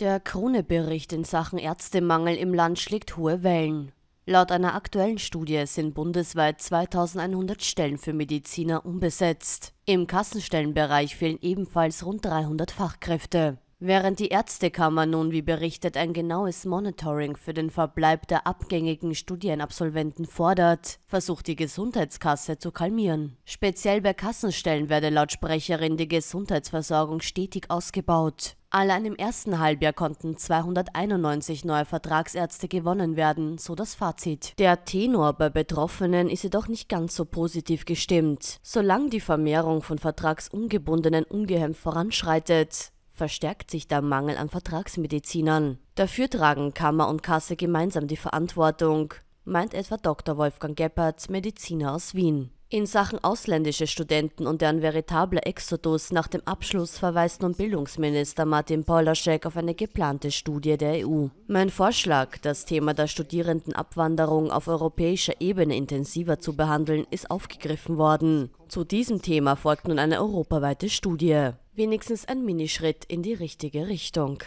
Der Krone-Bericht in Sachen Ärztemangel im Land schlägt hohe Wellen. Laut einer aktuellen Studie sind bundesweit 2100 Stellen für Mediziner unbesetzt. Im Kassenstellenbereich fehlen ebenfalls rund 300 Fachkräfte. Während die Ärztekammer nun, wie berichtet, ein genaues Monitoring für den Verbleib der abgängigen Studienabsolventen fordert, versucht die Gesundheitskasse zu kalmieren. Speziell bei Kassenstellen werde laut Sprecherin die Gesundheitsversorgung stetig ausgebaut. Allein im ersten Halbjahr konnten 291 neue Vertragsärzte gewonnen werden, so das Fazit. Der Tenor bei Betroffenen ist jedoch nicht ganz so positiv gestimmt. Solange die Vermehrung von vertragsungebundenen ungehemmt voranschreitet, verstärkt sich der Mangel an Vertragsmedizinern. Dafür tragen Kammer und Kasse gemeinsam die Verantwortung, meint etwa Dr. Wolfgang Gebhardt, Mediziner aus Wien. In Sachen ausländische Studenten und deren veritabler Exodus nach dem Abschluss verweist nun Bildungsminister Martin Polaschek auf eine geplante Studie der EU. Mein Vorschlag, das Thema der Studierendenabwanderung auf europäischer Ebene intensiver zu behandeln, ist aufgegriffen worden. Zu diesem Thema folgt nun eine europaweite Studie. Wenigstens ein Minischritt in die richtige Richtung.